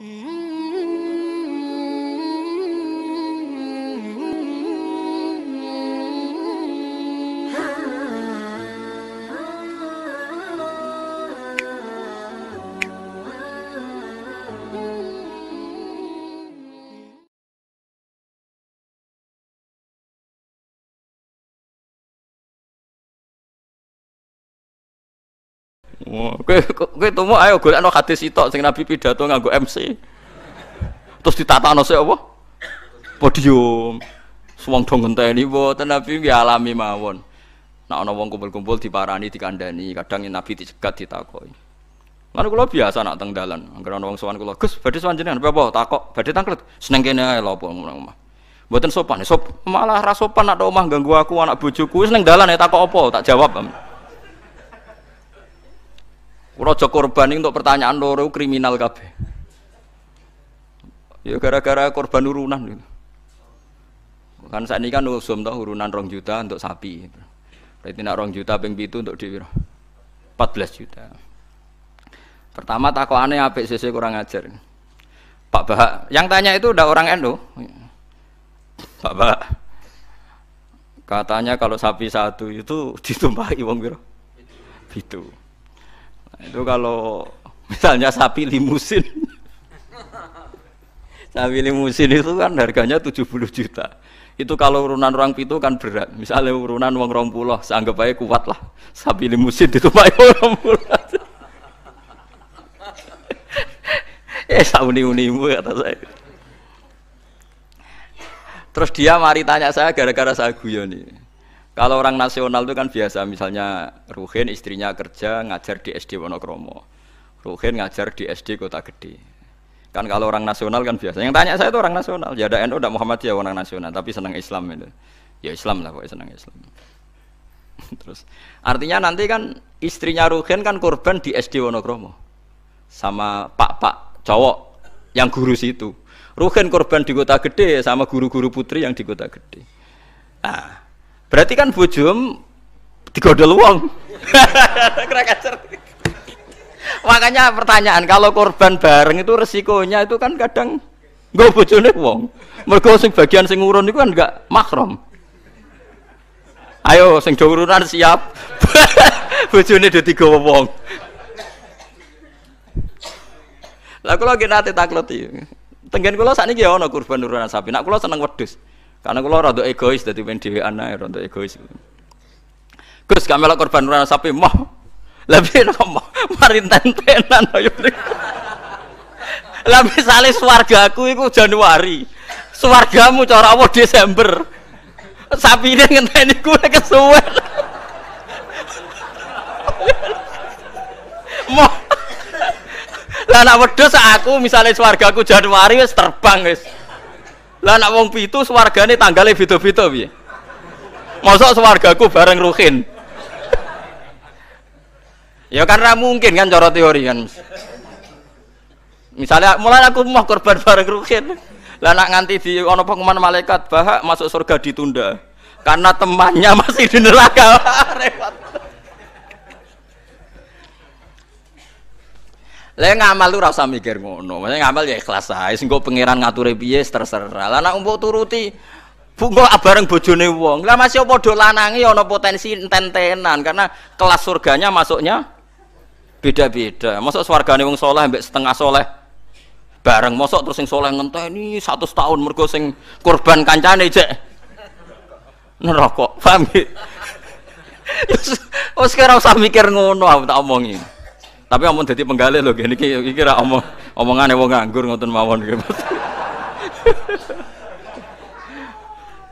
Mm-hmm. Oh, kowe tomo ayo golekno hadis itu, sing Nabi pidato nganggo MC. Terus ditatakno sik apa? Podium. Suwang dong ngenteni mboten Nabi ya alami mawon. Nek ana wong kumpul-kumpul diparani dikandani, kadang Nabi dicegat ditakoni. Lan kula biasa nak teng dalan, anggere ana wong sowan kula, Gus, badhe sowan jenengan apa takok, badhe tangklet. Seneng kene ae lho ngomong omah. Mboten sopan, sop malah ra sopan nak omah ganggu aku anak bojoku seneng dalan ya takok apa, tak jawab. Am. Kalau aja korban untuk pertanyaan loro kriminal kabeh. Ya gara-gara korban urunan gitu. Kan saat ini kan usum tau urunan rong juta untuk sapi. Berarti nak rong juta ping itu untuk empat 14 juta. Pertama takwaannya apik sisi kurang ajar. Pak Bahak, yang tanya itu udah orang Endo. Pak Bahak. Katanya kalau sapi satu itu ditumpahi wong biro. Itu. Itu kalau misalnya sapi limusin. sapi limusin itu kan harganya 70 juta. Itu kalau urunan orang pitu kan berat. Misalnya urunan uang rong sanggup seanggap aja kuat lah. Sapi limusin itu pakai orang puluh. eh sauni unimu kata saya. Terus dia mari tanya saya gara-gara saya guyon nih. Kalau orang nasional itu kan biasa, misalnya Ruhin istrinya kerja ngajar di SD Wonokromo, Ruhin ngajar di SD Kota Gede. Kan kalau orang nasional kan biasa. Yang tanya saya itu orang nasional, ya ada NU, ada Muhammadiyah orang nasional, tapi senang Islam itu. Ya Islam lah, pokoknya senang Islam. Terus artinya nanti kan istrinya Ruhin kan korban di SD Wonokromo sama pak-pak cowok yang guru situ. Ruhin korban di kota gede sama guru-guru putri yang di kota gede. Ah. Berarti kan bojom digodol wong. Makanya pertanyaan kalau korban bareng itu resikonya itu kan kadang nggak bojone wong. Mergo sing bagian sing urun itu kan enggak makrom. Ayo sing do urunan siap. bojone do tiga wong. Lah kula nggih nate takloti. Tenggen kula sakniki ya ana kurban urunan sapi. Nak kula seneng wedhus. Karena kalau rada egois dari pengen dhewe anak ya rada egois. Gus kamela korban rana sapi mau Lebih nopo mari tentenan. tenan ayo. Lah misale aku itu Januari. suargamu cara awal Desember. sapi ngenteni kuwi kesuwen. mau, Lah nak wedhus aku misalnya suargaku Januari wis terbang wis. Lah nak wong pitu swargane tanggale beda-beda bi, masuk swargaku bareng Ruhin. ya kan ra mungkin kan cara teori kan. Misalnya mulai aku mau korban bareng Ruhin. Lah nak nganti di ono pengumuman malaikat bahak masuk surga ditunda karena temannya masih di neraka. Repot. Lah ngamal tuh ora usah mikir ngono. Maksudnya ngamal ya ikhlas ae. Sing kok pangeran ngature piye terserah. Lah nek mbok turuti bungo ah bareng bojone wong. Lah masih padha lanangi ana potensi enten-tenan karena kelas surganya masuknya beda-beda. Masuk swargane wong soleh mbek setengah soleh bareng mosok terus sing soleh ngenteni 100 tahun mergo sing korban kancane jek neraka. Paham? Oh sekarang usah mikir ngono aku tak omongi. Tapi omong jadi penggalih loh gini kira-kira omong omongane wong nganggur ngotot mawon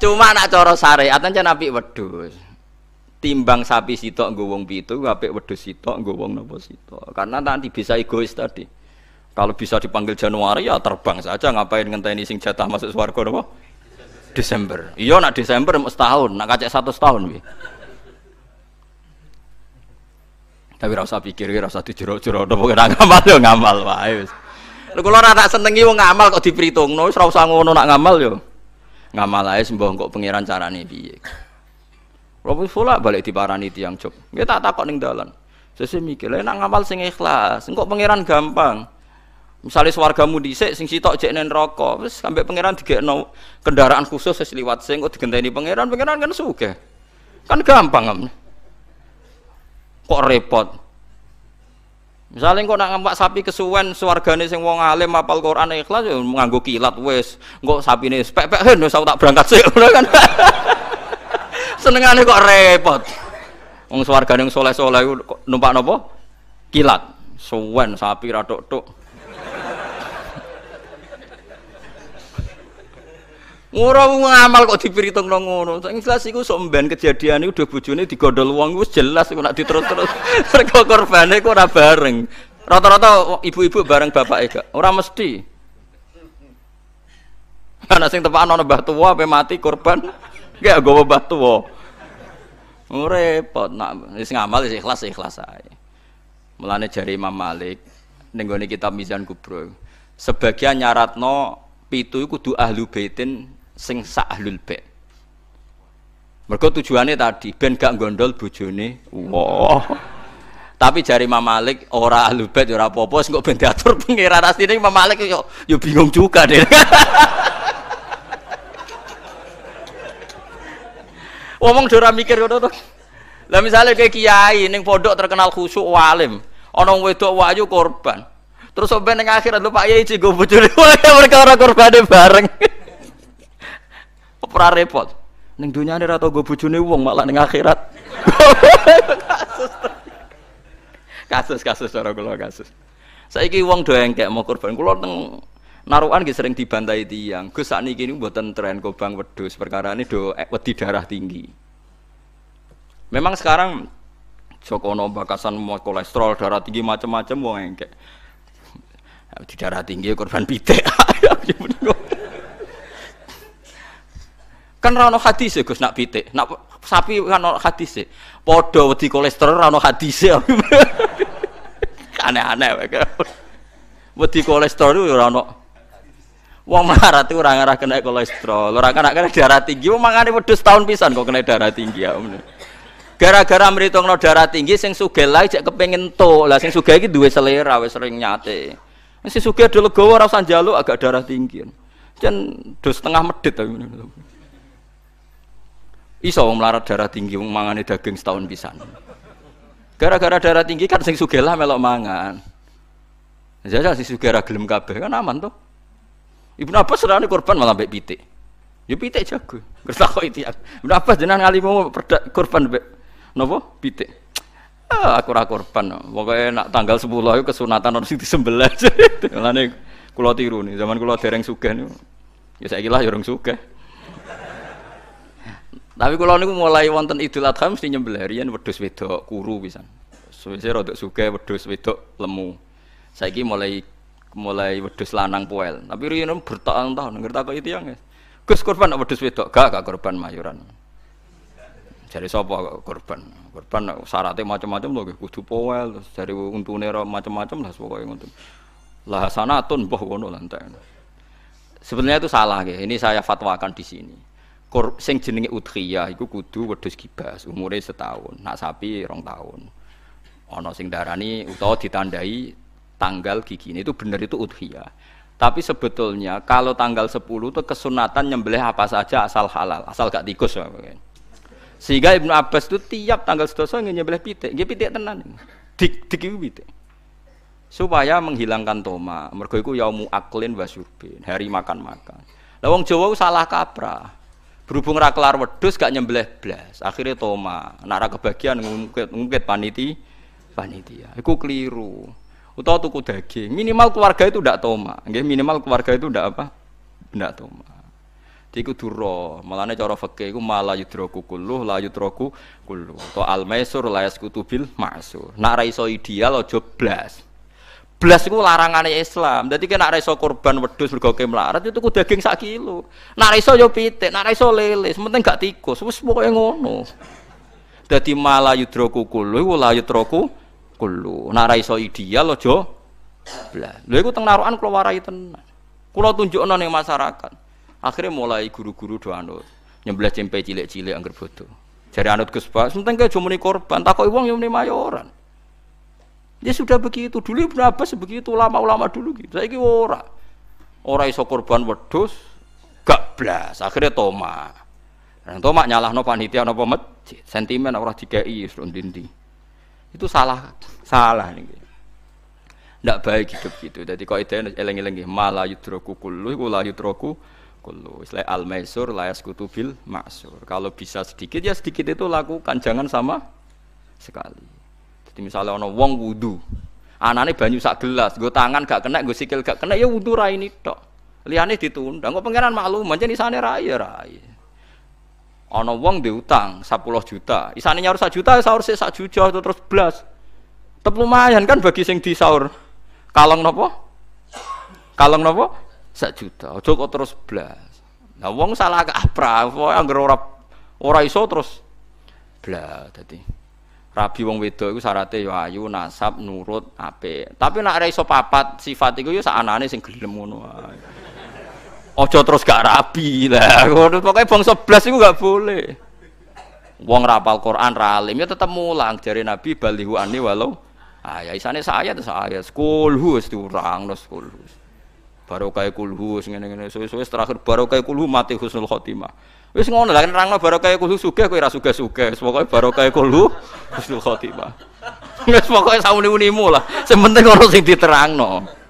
Cuma nak sare atau ancen apik wedus. Timbang sapi sitok nggo wong pitu, apik wedus sitok nggo wong nopo sitok. Karena nanti bisa egois tadi. Kalau bisa dipanggil Januari ya terbang saja ngapain ngenteni sing jatah masuk swarga napa? Desember. Iya nak Desember mau setahun, nak kacek satu setahun piye. Tapi rasa pikir, rasa dijerok-jerok, nopo kena ngamal yo ngamal wae wis. Lha kula ora tak senengi wong ngamal kok dipritungno, no, ora usah ngono nak ngamal yo. Ngamal ae sembah kok pangeran carane piye. Rabu pula balik di niti yang cuk. Nggih tak takok neng dalan. Sesuk mikir, lha ngamal sing ikhlas, kok pangeran gampang. Misalnya swargamu dicek, sing sitok jek neng neraka, wis pengiran pangeran no kendaraan khusus sesi liwat sing kok digenteni pangeran, pangeran kan suke, Kan gampang. amne kok repot Misalnya kok nak ngempak sapi kesuwen suargane sing wong alim apal Quran ikhlas ya nganggo kilat wis. Engko sapine pek-pek hen wis tak berangkat sik ngono kan. Senengane kok repot. Wong suargane sing soleh-soleh numpak napa? Kilat. Suwen sapi ra tok Ora wong ngamal kok dipritungno ngono. Sing jelas iku sok mben kejadian iku udah bojone digondol wong wis jelas iku nak diterus-terus. Mergo korbane kok ora bareng. Rata-rata ibu-ibu bareng bapake gak. Ora mesti. Ana sing tempat mbah tuwa ape mati korban gak gowo mbah tuwa. Repot nak wis ngamal wis ikhlas ikhlas ae. Mulane jari Imam Malik ning kitab Mizan Kubro. Sebagian nyaratno pitu iku kudu ahlu baitin sing sak ahlul bait. Mergo tujuannya tadi ben gak gondol bojone. Wah. Wow. Tapi jari Imam Malik ora ahlul bait ora apa-apa sing kok ben diatur pengira rasine Imam Malik yo, yo bingung juga deh. Wong ora mikir ngono to. Lah misalnya kayak kiai ning pondok terkenal khusuk walim, ana wedok wayu korban. Terus sampai ning akhirat lupa ya Yai gue bojone mereka ora korban bareng. pra repot. Ning dunyane ra tau go bojone wong malah ning akhirat. kasus kasus cara kula kasus. Saiki wong do engkek mau korban kula teng naruhan nggih sering dibantai tiang. Gus sakniki niku mboten tren kobang wedhus ini do eh, wedi darah tinggi. Memang sekarang Sokono bakasan mau kolesterol darah tinggi macam-macam wong engkek. Di darah tinggi ya korban pitik. Kan rano hadis ya Gus nak pitik. Nak sapi kan hadis ya podo di kolesterol rano hadis ya Aneh-aneh mereka Wedi kolesterol itu rano Wong melarat itu orang arah kena kolesterol, orang kena kena darah tinggi, wong mangane wedhus tahun pisan kok kena darah tinggi ya. Gara-gara mritungno darah tinggi sing sugih lae jek kepengen tok. Lah sing sugih iki duwe selera wis sering nyate. masih sugih dulu legowo ora usah agak darah tinggi. kan do setengah medit tapi. Iso melarat darah tinggi mangane daging setahun pisan. Gara-gara darah tinggi kan sing sugih lah melok mangan. Jajal ya, ya, sing sugih ra gelem kabeh kan aman tuh. Ibnu Abbas serane korban malah mbek pitik. Ya pitik jago. Kertakok itu ya. Ibnu Abbas jenengan ngalimu perdak korban mbek napa pitik. Ah, aku ora korban. Pokoke nak tanggal 10 ayo kesunatan orang sing disembelih. nek kula tiru nih zaman kula dereng sugih niku. Ya saiki lah ya urung sugih. Tapi kalau niku mulai wonten Idul Adha mesti nyembelih riyen wedhus wedok kuru pisan. Suwise rada suge wedhus wedok lemu. Saiki mulai mulai wedhus lanang poel. Tapi riyen bertahun-tahun ngerti itu yang Gus korban wedhus wedok gak gak korban mayuran. Jadi sapa korban? Korban syaratnya macam-macam lho kudu poel terus dari untune macam-macam lah pokoke ngoten. Lah sanatun mbah ngono lan Sebenarnya itu salah ya. Ini saya fatwakan di sini. Kor, sing jenenge utria, iku kudu wedhus kibas, umure setahun, nak sapi rong tahun. Ana sing darani utawa ditandai tanggal gigi ini, itu bener itu utria. Tapi sebetulnya kalau tanggal 10 itu kesunatan nyembelih apa saja asal halal, asal gak tikus ya. Sehingga Ibnu Abbas itu tiap tanggal sedoso nyembelih pitik, nggih pitik tenan. Dik dik pitik. Supaya menghilangkan toma, mergo iku yaumu aklin wa hari makan-makan. Lah wong Jawa salah kaprah. Berhubung ra kelar wedhus gak nyembelih blas. Akhirnya toma, nak ra kebagian ngungkit ngungkit paniti panitia. Iku keliru. Utawa tuku daging. Minimal keluarga itu ndak toma. Nggih, minimal keluarga itu ndak apa? Ndak toma. Iku duro, malane cara fikih iku mala yudroku kuluh. la yudroku kulluh. To al maisur la yaskutu bil ma'sur. Nak ra iso ideal aja blas. Blas iku larangane Islam. jadi nek ora korban wedus wedhus mergo melarat itu ku daging sak kilo. Nek iso yo pitik, nek iso lele, penting gak tikus. Wis pokoke ngono. Jadi malah yudroku kulo, wala yudroku kulo. Nek ora iso ideal aja blas. Lha iku teng narukan kula warai kulo Kula tunjukno ning masyarakat. Akhirnya mulai guru-guru do anut. cempe cilik-cilik angger bodoh. jadi anut Gus Pak, penting ke korban, takut wong yo muni mayoran. Ya sudah begitu. Dulu Ibnu Abbas begitu ulama-ulama dulu gitu. Saya ora. Ora iso korban wedhus gak blas. Akhirnya toma. Yang nah, toma nyalahno panitia napa masjid. Sentimen ora dikai dindi. Itu salah salah nih. Ndak baik hidup gitu. Jadi kok ide eleng-eleng malah yudroku kulu, kula yudroku kullu Isla al maisur layas kutubil maksur kalau bisa sedikit ya sedikit itu lakukan jangan sama sekali jadi misalnya ono wong wudu, anane banyu sak gelas, gue tangan gak kena, gue sikil gak kena, ya wudu rai ini tok. Liane ditunda, gue pangeran maklum, macam isane rai ya rai. Ono wong diutang 10 juta, isane nyaur sak juta, ya sahur sih sak juta terus belas. Tapi lumayan kan bagi sing di sahur. Kalong nopo? Kalong nopo? Sak juta, ojo kok terus belas. Nah wong salah kaprah, wong anggere ora ora iso terus blas tadi rabi wong wedok iku syaratte ya ayu, nasab, nurut, apik. Tapi nek ora iso papat sifat iku ya sakanane sing gelem ngono wae. Aja terus gak rapi lah. Pokoke bangsa blas iku gak boleh. Wong rapal Quran, ra alim ya tetep mulang jare Nabi balihu ani walau. Ah ya isane saya to saya. Skulhu wis diurang terus skulhu barokah kulhu sing ngene-ngene suwe-suwe terakhir barokah kulhu mati husnul khotimah. Wis ngono lah kan nerangno barokah kulhu sugih kowe ora sugih-sugih, pokoke barokah kulhu husnul khotimah. Wis pokoke sauni-unimu lah, sing penting ono sing diterangno.